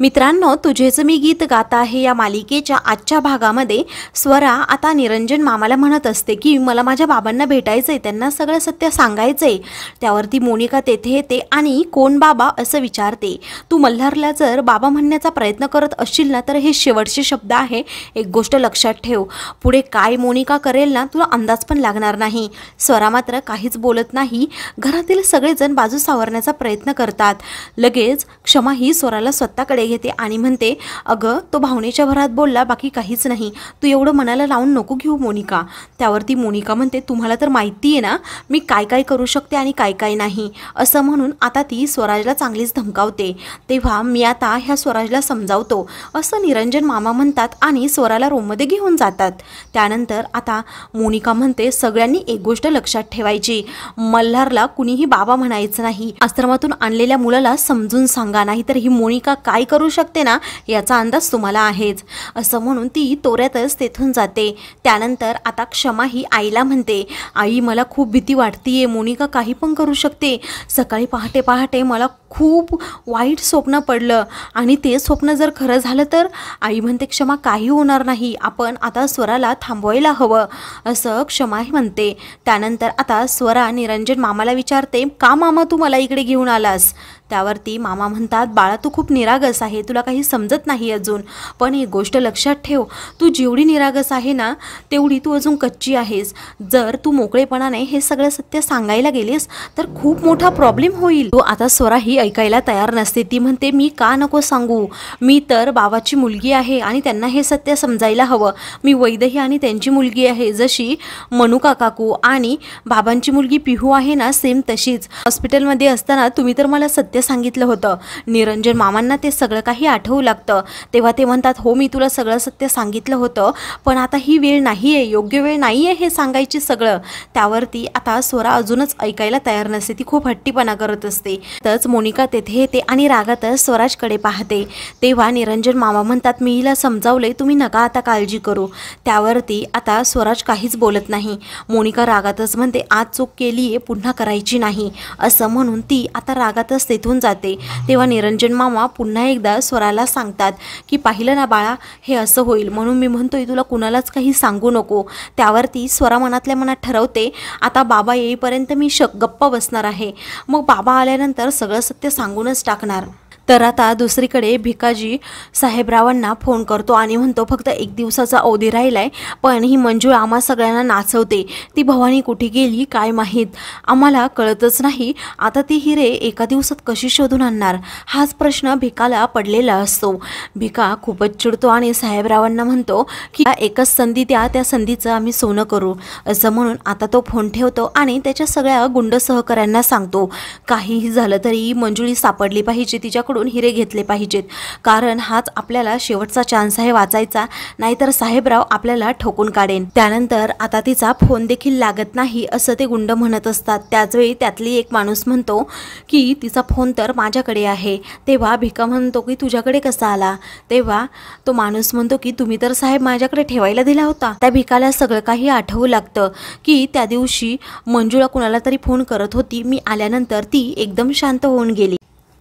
मित्रांनो तुझेच मी गीत गात आहे या मालिकेच्या आजच्या भागामध्ये स्वरा आता निरंजन मामाला म्हणत असते की मला माझ्या बाबांना भेटायचं आहे त्यांना सगळं सत्य सांगायचं आहे त्यावरती मोनिका तेथे येते आणि कोण बाबा असं विचारते तू मल्हारला जर बाबा म्हणण्याचा प्रयत्न करत असशील ना तर हे शेवटचे शब्द आहे एक गोष्ट लक्षात ठेव पुढे काय मोनिका करेल ना तुला अंदाज पण लागणार नाही स्वरा मात्र काहीच बोलत नाही घरातील सगळेजण बाजू सावरण्याचा प्रयत्न करतात लगेच क्षमा ही स्वराला स्वतःकडे येते आणि म्हणते अगं तो भावनेच्या भरात बोलला बाकी काहीच नाही तू एवढं मनाला लावून नको घेऊ मोनिका त्यावरती मोनिका म्हणते तुम्हाला तर माहिती आहे ना मी काय काय करू शकते आणि काय काय नाही असं म्हणून आता ती स्वराजला चांगलीच धमकावते तेव्हा मी आता ह्या स्वराजला समजावतो असं निरंजन मामा म्हणतात आणि स्वराला रूममध्ये घेऊन जातात त्यानंतर आता मोनिका म्हणते सगळ्यांनी एक गोष्ट लक्षात ठेवायची मल्हारला कुणीही बाबा म्हणायचं नाही आश्रमातून आणलेल्या मुलाला समजून सांगा नाहीतर ही मोनिका काय करू करू शकते ना याचा अंदाज तुम्हाला आहेच असं म्हणून ती तोऱ्यातच तेथून जाते त्यानंतर आता क्षमा ही आईला म्हणते आई मला खूप भीती वाटतीये मोनिका काही पण करू शकते सकाळी पहाटे पहाटे मला खूप वाईट स्वप्न पडलं आणि ते स्वप्न जर खरं झालं तर आई म्हणते क्षमा काही होणार नाही आपण आता स्वराला थांबवायला हवं असं क्षमाही म्हणते त्यानंतर आता स्वरा निरंजन मामाला विचारते का मामा तू मला इकडे घेऊन आलास त्यावरती मामा म्हणतात बाळा तू खूप निरागस आहे तुला काही समजत नाही अजून पण एक गोष्ट लक्षात ठेव तू जेवढी निरागस आहे ना तेवढी तू अजून कच्ची आहेस जर तू मोकळेपणाने हे सगळं सत्य सांगायला गेलीस तर खूप मोठा प्रॉब्लेम होईल तू आता स्वरा ही ऐकायला तयार नसते ती म्हणते मी का नको सांगू मी तर बाबाची मुलगी आहे आणि त्यांना हे सत्य समजायला हवं मी वैदही आणि त्यांची मुलगी आहे जशी मनुका काकू आणि बाबांची मुलगी पिहू आहे ना सेम तशीच हॉस्पिटलमध्ये असताना तुम्ही तर मला सत्य सत्य सांगितलं होतं निरंजन मामांना ते सगळं काही आठवू लागतं तेव्हा ते म्हणतात हो मी तुला सगळं सत्य सांगितलं होतं पण आता ही वेळ नाही आहे योग्य वेळ नाही आहे हे सांगायची सगळं त्यावरती आता स्वरा अजूनच ऐकायला तयार नसते ती खूप हट्टीपणा करत असते तरच मोनिका तेथे येते आणि रागातच स्वराजकडे पाहते तेव्हा निरंजन मामा म्हणतात मी हिला समजावले तुम्ही नका आता काळजी करू त्यावरती आता स्वराज काहीच बोलत नाही मोनिका रागातच म्हणते आज चूक केली आहे पुन्हा करायची नाही असं म्हणून ती आता रागातच तेथून जाते तेव्हा निरंजन मामा पुन्हा एकदा स्वराला सांगतात की पाहिलं ना बाळा हे असं होईल म्हणून मी म्हणतोय तुला कुणालाच काही सांगू नको त्यावरती स्वरा मनातल्या मनात ठरवते आता बाबा येईपर्यंत मी शक गप्प बसणार आहे मग बाबा आल्यानंतर सगळं सत्य सांगूनच टाकणार तर आता दुसरीकडे भिकाजी साहेबरावांना फोन करतो आणि म्हणतो फक्त एक दिवसाचा अवधी राहिला आहे पण ही मंजू आम्हा सगळ्यांना नाचवते ती भवानी कुठे गेली काय माहीत आम्हाला कळतच नाही आता ती हिरे एका दिवसात कशी शोधून आणणार हाच प्रश्न भिकाला पडलेला असतो भिका खूपच चिडतो आणि साहेबरावांना म्हणतो की एकच संधी द्या त्या संधीचं आम्ही सोनं करू असं म्हणून आता तो फोन ठेवतो आणि त्याच्या सगळ्या गुंड सहकाऱ्यांना सांगतो काहीही झालं तरी मंजुळी सापडली पाहिजे तिच्याकडून त्यांच्याकडून हिरे घेतले पाहिजेत कारण हाच आपल्याला शेवटचा चान्स आहे वाचायचा नाहीतर साहेबराव आपल्याला ठोकून काढेन त्यानंतर आता तिचा फोन देखील लागत नाही असं ते गुंड म्हणत असतात त्याचवेळी त्यातली एक माणूस म्हणतो की तिचा फोन तर माझ्याकडे आहे तेव्हा भिका म्हणतो की तुझ्याकडे कसा आला तेव्हा तो माणूस म्हणतो की तुम्ही तर साहेब माझ्याकडे ठेवायला दिला होता त्या भिकाला सगळं काही आठवू लागतं की त्या दिवशी मंजुळा कुणाला तरी फोन करत होती मी आल्यानंतर ती एकदम शांत होऊन गेली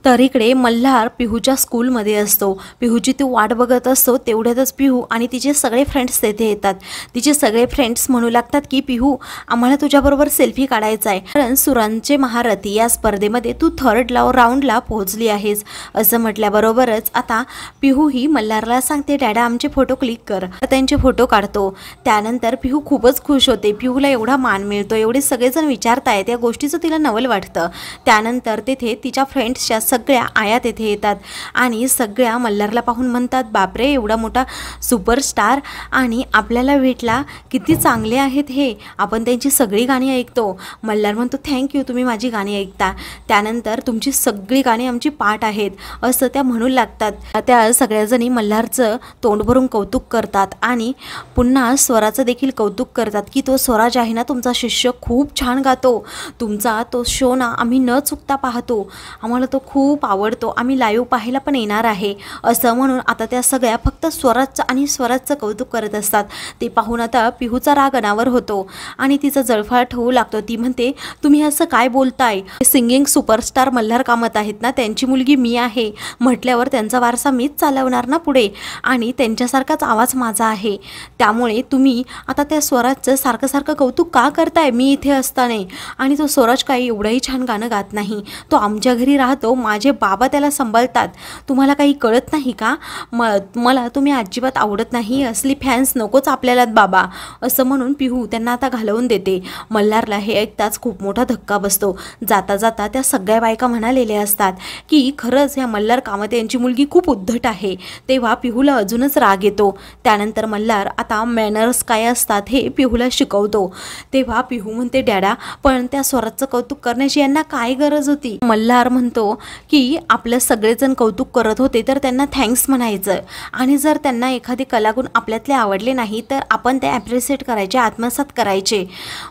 तर इकडे मल्हार पिहूच्या स्कूलमध्ये असतो पिहूची तो वाट बघत असतो तेवढ्यातच पिहू आणि तिचे सगळे फ्रेंड्स तेथे येतात तिचे सगळे फ्रेंड्स म्हणू लागतात की पिहू आम्हाला तुझ्याबरोबर सेल्फी काढायचा आहे कारण सुरांचे महारथी या स्पर्धेमध्ये तू थर्ड लाव राऊंडला पोहोचली आहेस असं म्हटल्याबरोबरच आता पिहू ही मल्हारला सांगते डॅडा आमचे फोटो क्लिक कर त्यांचे फोटो काढतो त्यानंतर पिहू खूपच खुश होते पिहूला एवढा मान मिळतो एवढे सगळेजण विचारतायत या गोष्टीचं तिला नवल वाटतं त्यानंतर तिथे तिच्या फ्रेंड्सच्या सगळ्या आयात येथे येतात आणि सगळ्या मल्हारला पाहून म्हणतात बापरे एवढा मोठा सुपरस्टार आणि आपल्याला भेटला किती चांगले आहेत हे आपण त्यांची सगळी गाणी ऐकतो मल्हार म्हणतो थँक्यू तुम्ही माझी गाणी ऐकता त्यानंतर तुमची सगळी गाणी आमची पाठ आहेत असं त्या म्हणू लागतात त्या सगळ्याजणी मल्हारचं तोंड भरून कौतुक करतात आणि पुन्हा स्वराचं देखील कौतुक करतात की तो स्वराज आहे ना तुमचा शिष्य खूप छान गातो तुमचा तो शो ना आम्ही न चुकता पाहतो आम्हाला तो खूप खूप आवडतो आम्ही लाईव्ह पाहायला पण येणार आहे असं म्हणून आता त्या सगळ्या फक्त स्वराजचं आणि स्वराजचं कौतुक करत असतात ते पाहून आता पिहूचा राग अनावर होतो आणि तिचा जळफाळ ठेवू लागतो ती म्हणते तुम्ही असं काय बोलताय सिंगिंग सुपरस्टार मल्हार कामत आहेत ना त्यांची मुलगी मी आहे म्हटल्यावर त्यांचा वारसा मीच चालवणार ना पुढे आणि त्यांच्यासारखाच आवाज माझा आहे त्यामुळे तुम्ही आता त्या स्वराजचं सारखं सारखं कौतुक का करताय मी इथे असताना आणि तो स्वराज काही एवढंही छान गाणं गात नाही तो आमच्या घरी राहतो माझे बाबा त्याला सांभाळतात तुम्हाला काही कळत नाही का म मला तुम्ही अजिबात आवडत नाही असली फॅन्स नकोच आपल्याला बाबा असं म्हणून पिहू त्यांना आता घालवून देते मल्हारला हे ऐकताच खूप मोठा धक्का बसतो जाता जाता त्या सगळ्या बायका म्हणालेल्या असतात की खरंच ह्या मल्हार कामत यांची मुलगी खूप उद्धट आहे तेव्हा पिहूला अजूनच राग येतो त्यानंतर मल्हार आता मॅनर्स काय असतात हे पिहूला शिकवतो तेव्हा पिहू म्हणते डॅडा पण त्या स्वराचं कौतुक करण्याची यांना काय गरज होती मल्हार म्हणतो की आपलं सगळेजण कौतुक करत होते तर त्यांना थँक्स म्हणायचं आणि जर त्यांना एखादी कलागुण आपल्यातले आवडले नाही तर आपण ते ॲप्रिसिएट करायचे आत्मसात करायचे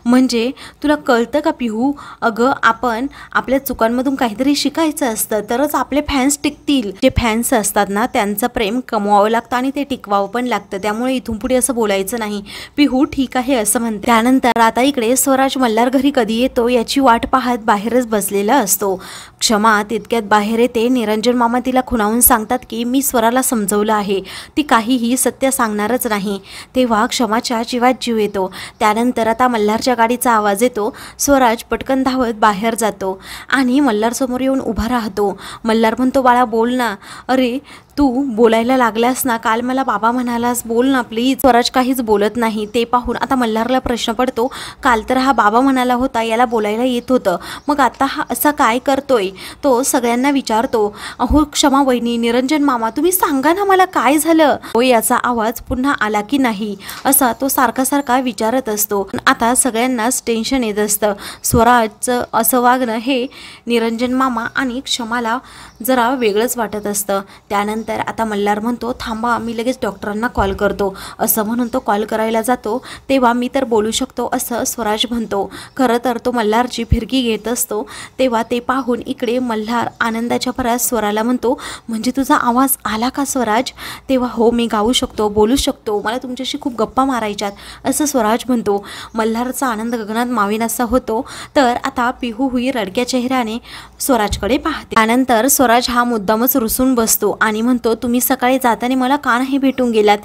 म्हणजे तुला कळतं का पिहू अगं आपण आपल्या चुकांमधून काहीतरी शिकायचं असतं तरच आपले फॅन्स टिकतील जे फॅन्स असतात ना त्यांचं प्रेम कमवावं लागतं आणि ते टिकवावं पण लागतं त्यामुळे इथून पुढे असं बोलायचं नाही पिहू ठीक आहे असं म्हणते त्यानंतर आता इकडे स्वराज मल्हार घरी कधी येतो याची वाट पाहत बाहेरच बसलेला असतो क्षमा तितक्या त्यात बाहेर येते निरंजन मामा तिला खुणावून सांगतात की मी स्वराला समजवलं आहे ती काहीही सत्य सांगणारच नाही तेव्हा क्षमाच्या जीवात जीव येतो त्यानंतर आता मल्हारच्या गाडीचा आवाज येतो स्वराज पटकन धावत बाहेर जातो आणि मल्हारसमोर येऊन उभा राहतो मल्हार म्हणतो बाळा बोल ना अरे तू बोलायला लागलास ना काल मला बाबा म्हणालास बोल ना प्लीज स्वराज काहीच बोलत नाही ते पाहून आता मल्हारला प्रश्न पडतो काल तर हा बाबा म्हणाला होता याला बोलायला येत होतं मग आता हा असा काय करतोय तो सगळ्यांना विचारतो अहो क्षमा वहिनी निरंजन मामा तुम्ही सांगा ना मला काय झालं हो याचा आवाज पुन्हा आला की नाही असा तो सारखा सारखा विचारत असतो आता सगळ्यांनाच टेन्शन येत असतं स्वराजचं असं वागणं हे निरंजन मामा आणि क्षमाला जरा वेगळंच वाटत असतं त्यानंतर तर आता मल्हार म्हणतो थांबा मी लगेच डॉक्टरांना कॉल करतो असं म्हणून तो कॉल करायला जातो तेव्हा मी तर बोलू शकतो असं स्वराज म्हणतो खरं तर तो मल्हारची फिरकी घेत असतो तेव्हा ते पाहून इकडे मल्हार आनंदाच्या भरात स्वराला म्हणतो म्हणजे तुझा आवाज आला का स्वराज तेव्हा हो मी गाऊ शकतो बोलू शकतो मला तुमच्याशी खूप गप्पा मारायच्यात असं स्वराज म्हणतो मल्हारचा आनंद गगनात असा होतो तर आता पिहू हुई रडक्या चेहऱ्याने स्वराजकडे पाहते त्यानंतर स्वराज हा मुद्दामच रुसून बसतो आणि म्हणतो तुम्ही सकाळी जाताना मला का नाही भेटून गेलात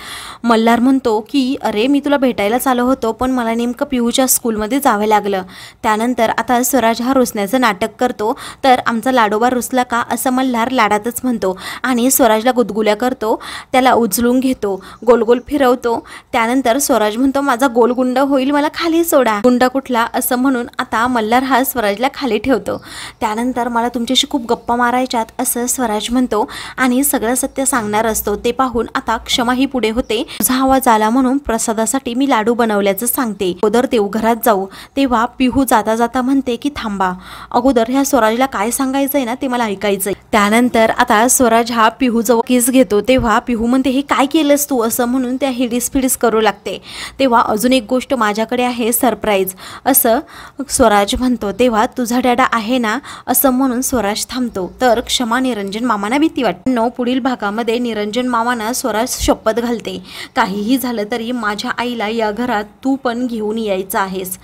मल्हार म्हणतो की अरे मी तुला भेटायला आलो होतो पण मला नेमकं पिहूच्या स्कूलमध्ये जावं लागलं त्यानंतर आता स्वराज हा रुसण्याचं नाटक करतो तर आमचा लाडोबा रुसला का असं मल्हार लाडातच म्हणतो आणि स्वराजला गुदगुल्या करतो त्याला उजलून घेतो गोलगोल फिरवतो त्यानंतर स्वराज म्हणतो माझा गोलगुंड होईल मला खाली सोडा गुंड कुठला असं म्हणून आता मल्हार हा स्वराजला खाली ठेवतो त्यानंतर मला तुमच्याशी खूप गप्पा मारायच्यात असं स्वराज म्हणतो आणि सगळं सत्य सांगणार असतो ते पाहून आता क्षमाही पुढे होते तुझा आवाज आला म्हणून प्रसादासाठी मी लाडू बनवल्याचं सांगते अगोदर देव घरात जाऊ तेव्हा पिहू जाता जाता म्हणते की थांबा अगोदर ह्या स्वराजला काय सांगायचंय ना ते मला ऐकायचंय त्यानंतर आता स्वराज हा पिहूजवळ केस घेतो तेव्हा पिहू म्हणते हे काय केलंस तू असं म्हणून त्या हिडीस फिडीस करू लागते तेव्हा अजून एक गोष्ट माझ्याकडे आहे सरप्राईज असं स्वराज म्हणतो तेव्हा तुझा डॅडा आहे ना असं म्हणून स्वराज थांबतो तर क्षमा निरंजन मामांना भीती वाटते नऊ पुढील भागामध्ये निरंजन मामाना स्वराज शपथ घालते काहीही झालं तरी माझ्या आईला या घरात तू पण घेऊन यायचं आहेस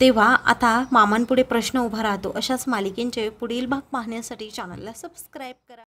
तेव्हा आता मामांपुढे प्रश्न उभा राहतो अशाच मालिकेंचे पुढील भाग पाहण्यासाठी चॅनलला सबस्क्राईब सबस्क्राईब करा